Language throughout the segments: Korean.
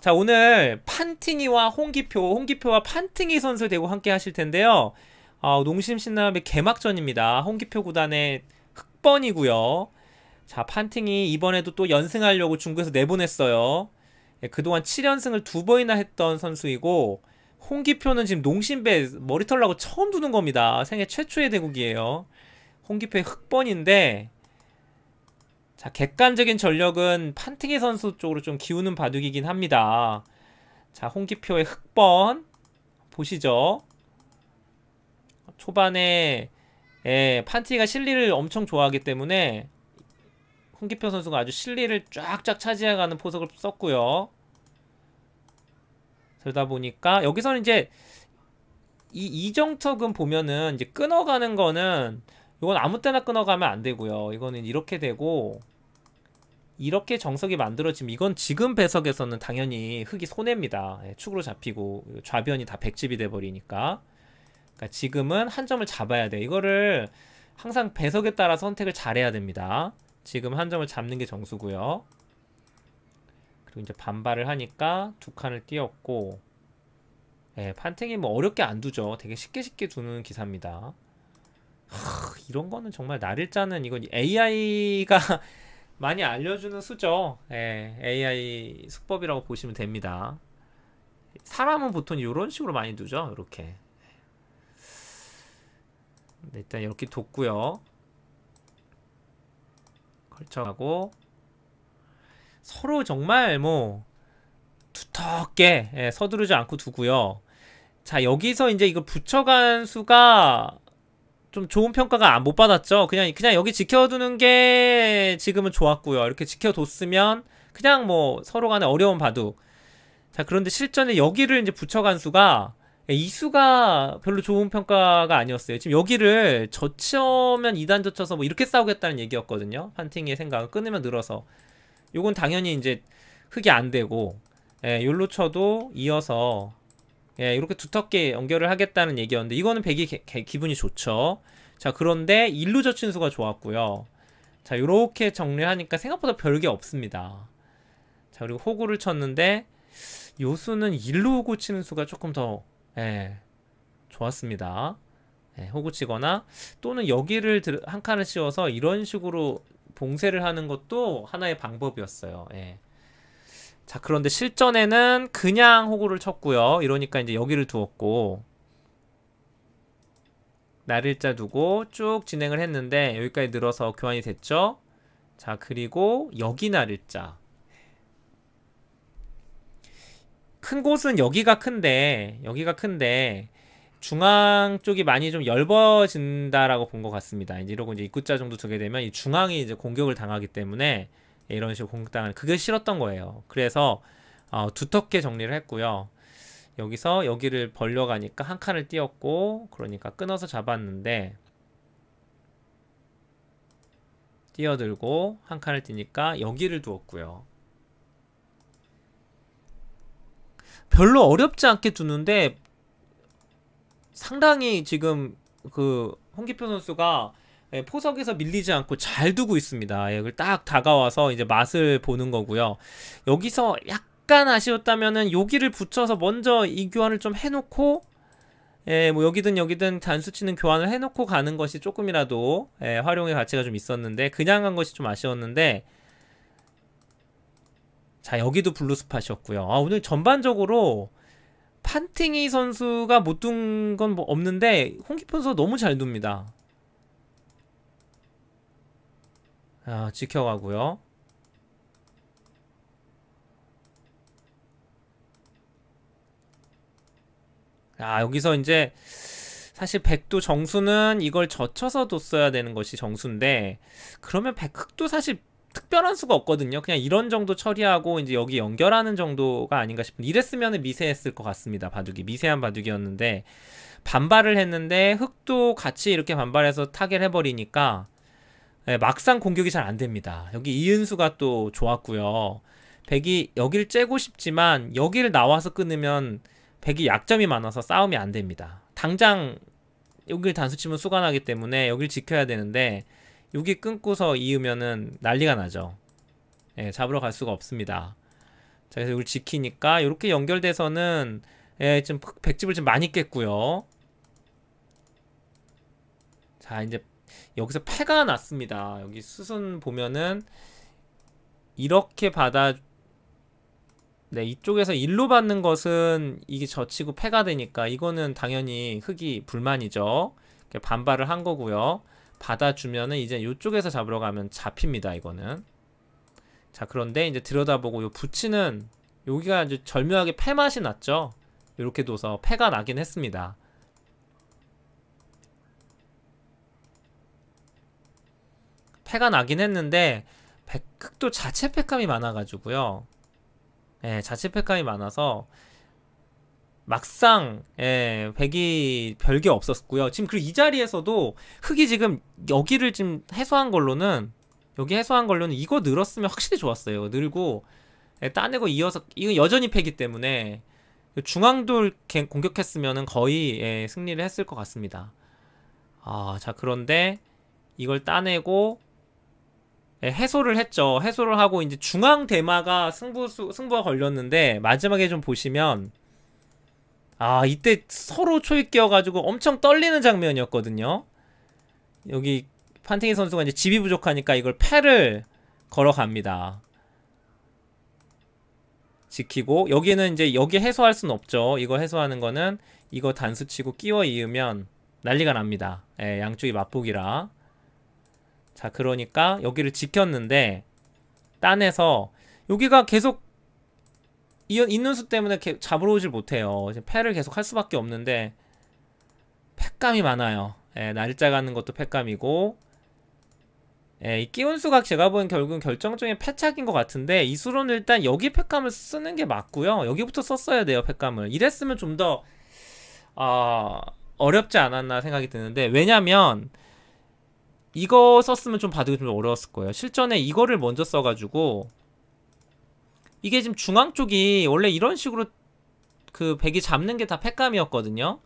자 오늘 판팅이와 홍기표, 홍기표와 판팅이 선수 되고 함께 하실 텐데요. 어, 농심 신남의 개막전입니다. 홍기표 구단의 흑번이고요. 자 판팅이 이번에도 또 연승하려고 중국에서 내보냈어요. 예, 그동안 7연승을 두 번이나 했던 선수이고 홍기표는 지금 농심배 머리털 나고 처음 두는 겁니다. 생애 최초의 대국이에요. 홍기표의 흑번인데 자, 객관적인 전력은 판트기 선수 쪽으로 좀 기우는 바둑이긴 합니다. 자, 홍기표의 흑번 보시죠. 초반에 예, 판티가 실리를 엄청 좋아하기 때문에 홍기표 선수가 아주 실리를 쫙쫙 차지해가는 포석을 썼고요. 그러다 보니까 여기서는 이제 이 이정척은 보면은 이제 끊어가는 거는 이건 아무 때나 끊어가면 안 되고요. 이거는 이렇게 되고 이렇게 정석이 만들어지면 이건 지금 배석에서는 당연히 흙이 손해입니다. 예, 축으로 잡히고 좌변이 다 백집이 돼버리니까 그러니까 지금은 한 점을 잡아야 돼. 이거를 항상 배석에 따라 선택을 잘해야 됩니다. 지금 한 점을 잡는 게 정수고요. 그리고 이제 반발을 하니까 두 칸을 띄웠고 예, 판택이 뭐 어렵게 안 두죠. 되게 쉽게 쉽게 두는 기사입니다. 이런 거는 정말 나를 짜는 이건 AI가 많이 알려주는 수죠. 예, AI 수법이라고 보시면 됩니다. 사람은 보통 이런 식으로 많이 두죠. 이렇게. 네, 일단 이렇게 뒀고요. 걸쳐가고 서로 정말 뭐 두텁게 예, 서두르지 않고 두고요. 자 여기서 이제 이거 붙여간 수가 좀 좋은 평가가 못 받았죠. 그냥 그냥 여기 지켜두는 게 지금은 좋았고요. 이렇게 지켜뒀으면 그냥 뭐 서로 간에 어려운 바둑. 자 그런데 실전에 여기를 이제 붙여간 수가 예, 이 수가 별로 좋은 평가가 아니었어요. 지금 여기를 젖히면 2단 젖혀서 뭐 이렇게 싸우겠다는 얘기였거든요. 판팅의 생각을 끊으면 늘어서. 요건 당연히 이제 흙이 안 되고 예, 욜로 쳐도 이어서 예, 이렇게 두텁게 연결을 하겠다는 얘기였는데 이거는 백이 개, 개, 기분이 좋죠. 자, 그런데 일루 저친수가 좋았고요. 자, 이렇게 정리하니까 생각보다 별게 없습니다. 자, 그리고 호구를 쳤는데 요수는 일루 호구 치는 수가 조금 더 예, 좋았습니다. 예, 호구 치거나 또는 여기를 한 칸을 씌워서 이런 식으로 봉쇄를 하는 것도 하나의 방법이었어요. 예. 자 그런데 실전에는 그냥 호구를 쳤고요 이러니까 이제 여기를 두었고 날일자 두고 쭉 진행을 했는데 여기까지 늘어서 교환이 됐죠 자 그리고 여기 날일자 큰 곳은 여기가 큰데 여기가 큰데 중앙 쪽이 많이 좀얇어진다라고본 것 같습니다. 이제 이러고 이제 입구자 정도 두게 되면 이 중앙이 이제 공격을 당하기 때문에 이런 식으로 공격당하는 그게 싫었던 거예요. 그래서 어, 두텁게 정리를 했고요. 여기서 여기를 벌려가니까 한 칸을 띄었고 그러니까 끊어서 잡았는데 띄어들고 한 칸을 띄니까 여기를 두었고요. 별로 어렵지 않게 두는데 상당히 지금 그 홍기표 선수가 예, 포석에서 밀리지 않고 잘 두고 있습니다. 예, 딱 다가와서 이제 맛을 보는 거고요. 여기서 약간 아쉬웠다면은 여기를 붙여서 먼저 이 교환을 좀 해놓고 예, 뭐 여기든 여기든 단수치는 교환을 해놓고 가는 것이 조금이라도 예, 활용의 가치가 좀 있었는데 그냥 간 것이 좀 아쉬웠는데 자 여기도 블루스팟이었고요. 아, 오늘 전반적으로 판팅이 선수가 못 둔 건 뭐 없는데 홍기표 선수 너무 잘 둡니다. 어, 지켜가고요. 아 여기서 이제 사실 백도 정수는 이걸 젖혀서 뒀어야 되는 것이 정수인데 그러면 백흑도 사실 특별한 수가 없거든요. 그냥 이런 정도 처리하고 이제 여기 연결하는 정도가 아닌가 싶은 이랬으면 미세했을 것 같습니다. 바둑이 미세한 바둑이었는데 반발을 했는데 흑도 같이 이렇게 반발해서 타결 해버리니까 네, 막상 공격이 잘 안 됩니다. 여기 이은수가 또 좋았고요. 백이 여길 째고 싶지만 여기를 나와서 끊으면 백이 약점이 많아서 싸움이 안 됩니다. 당장 여길 단수치면 수가 나기 때문에 여길 지켜야 되는데 여기 끊고서 이으면은 난리가 나죠. 예, 잡으러 갈 수가 없습니다. 자, 그래서 이걸 지키니까 이렇게 연결돼서는 예, 좀 백집을 좀 많이 깼고요. 자, 이제 여기서 패가 났습니다. 여기 수순 보면은 이렇게 받아 네, 이쪽에서 일로 받는 것은 이게 젖히고 패가 되니까 이거는 당연히 흙이 불만이죠. 반발을 한 거고요. 받아주면은 이제 이쪽에서 잡으러 가면 잡힙니다. 이거는. 자, 그런데 이제 들여다보고 요붙이는 여기가 이제 절묘하게 패맛이 났죠. 이렇게 둬서 패가 나긴 했습니다. 패가 나긴 했는데 백흑도 자체 패감이 많아가지고요. 예, 자체 패감이 많아서 막상 예, 백이 별게 없었고요. 지금 그리고 이 자리에서도 흑이 지금 여기를 지금 해소한 걸로는 여기 해소한 걸로는 이거 늘었으면 확실히 좋았어요. 늘고 예, 따내고 이어서 이건 여전히 패기 때문에 중앙돌 공격했으면 거의 예, 승리를 했을 것 같습니다. 아, 자 그런데 이걸 따내고 예, 해소를 했죠. 해소를 하고 이제 중앙 대마가 승부수 승부가 걸렸는데 마지막에 좀 보시면 아 이때 서로 초입 끼어가지고 엄청 떨리는 장면이었거든요. 여기 판테이 선수가 이제 집이 부족하니까 이걸 패를 걸어갑니다. 지키고 여기는 이제 여기 해소할 순 없죠. 이거 해소하는 거는 이거 단수치고 끼워 이으면 난리가 납니다. 예, 양쪽이 맞보기라 자 그러니까 여기를 지켰는데 딴에서 여기가 계속 이, 있는 수 때문에 잡으러 오질 못해요 패를 계속 할 수밖에 없는데 패감이 많아요 예, 날짜 가는 것도 패감이고 예, 이 끼운수가 제가 본 결국은 결정적인 패착인 것 같은데 이 수로는 일단 여기 패감을 쓰는 게 맞고요 여기부터 썼어야 돼요 패감을 이랬으면 좀 더 어, 아, 어렵지 않았나 생각이 드는데 왜냐면 이거 썼으면 좀받둑이좀 어려웠을 거예요. 실전에 이거를 먼저 써가지고 이게 지금 중앙 쪽이 원래 이런 식으로 그 백이 잡는 게 다 패감이었거든요.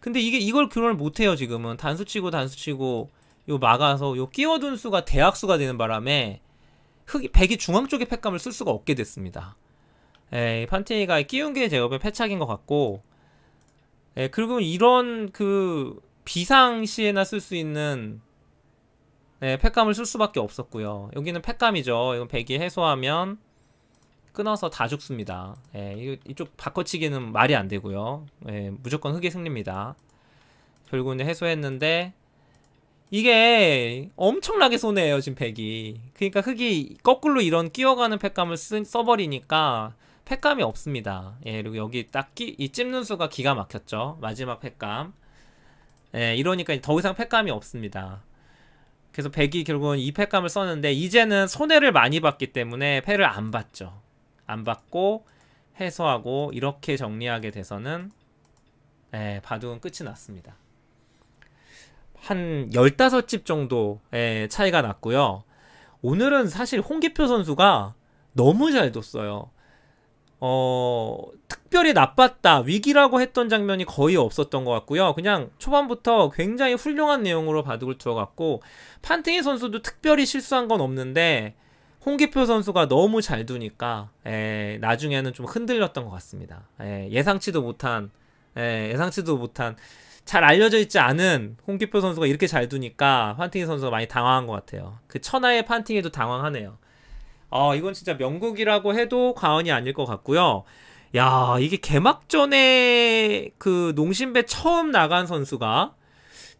근데 이게 이걸 교환을 못해요 지금은 단수 치고 단수 치고 요 막아서 요 끼워둔 수가 대학수가 되는 바람에 흑이 백이 중앙 쪽에 패감을 쓸 수가 없게 됐습니다. 에이 판테이가 끼운 게제법의 패착인 것 같고 에 그리고 이런 그 비상시에나 쓸 수 있는 네, 팩감을 쓸 수밖에 없었고요. 여기는 팩감이죠. 이건 1 0이 해소하면 끊어서 다 죽습니다. 예, 이쪽 바꿔치기는 말이 안 되고요. 예, 무조건 흑의 승리입니다. 결국은 해소했는데 이게 엄청나게 손해예요 지금 팩이. 그러니까 흑이 거꾸로 이런 끼어가는 팩감을 쓰, 써버리니까 팩감이 없습니다. 예, 그리고 여기 딱 끼, 이 찝는 수가 기가 막혔죠. 마지막 팩감. 예, 이러니까 더 이상 팩감이 없습니다. 그래서 백이 결국은 이패감을 썼는데 이제는 손해를 많이 봤기 때문에 패를 안 받죠. 안 받고 해소하고 이렇게 정리하게 돼서는 예, 바둑은 끝이 났습니다. 한 15집 정도의 차이가 났고요. 오늘은 사실 홍기표 선수가 너무 잘 뒀어요. 어, 특별히 나빴다, 위기라고 했던 장면이 거의 없었던 것 같고요. 그냥 초반부터 굉장히 훌륭한 내용으로 바둑을 두어갔고, 판팅이 선수도 특별히 실수한 건 없는데, 홍기표 선수가 너무 잘 두니까, 에, 예, 나중에는 좀 흔들렸던 것 같습니다. 예, 상치도 못한, 예, 예상치도 못한, 잘 알려져 있지 않은 홍기표 선수가 이렇게 잘 두니까 판팅이 선수가 많이 당황한 것 같아요. 그 천하의 판팅에도 당황하네요. 아, 이건 진짜 명곡이라고 해도 과언이 아닐 것 같고요. 야, 이게 개막전에 그 농심배 처음 나간 선수가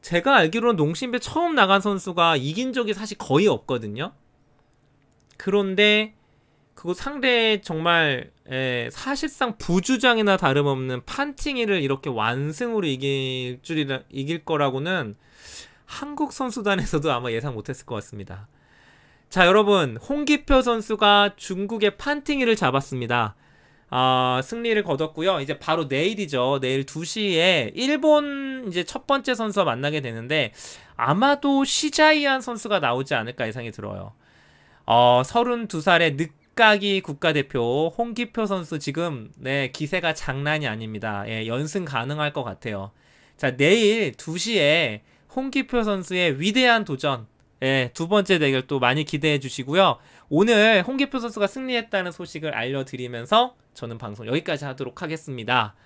제가 알기로는 농심배 처음 나간 선수가 이긴 적이 사실 거의 없거든요. 그런데 그거 상대 정말 에, 예, 사실상 부주장이나 다름없는 판팅이를 이렇게 완승으로 이길 줄이 이길 거라고는 한국 선수단에서도 아마 예상 못했을 것 같습니다. 자 여러분 홍기표 선수가 중국의 판팅이를 잡았습니다. 아, 승리를 거뒀고요. 이제 바로 내일이죠. 내일 2시에 일본 이제 첫 번째 선수와 만나게 되는데 아마도 시자이안 선수가 나오지 않을까 예상이 들어요. 어, 32살의 늦가기 국가대표 홍기표 선수 지금 네, 기세가 장난이 아닙니다. 예, 연승 가능할 것 같아요. 자, 내일 2시에 홍기표 선수의 위대한 도전 예, 두 번째 대결 또 많이 기대해 주시고요. 오늘 홍기표 선수가 승리했다는 소식을 알려드리면서 저는 방송 여기까지 하도록 하겠습니다.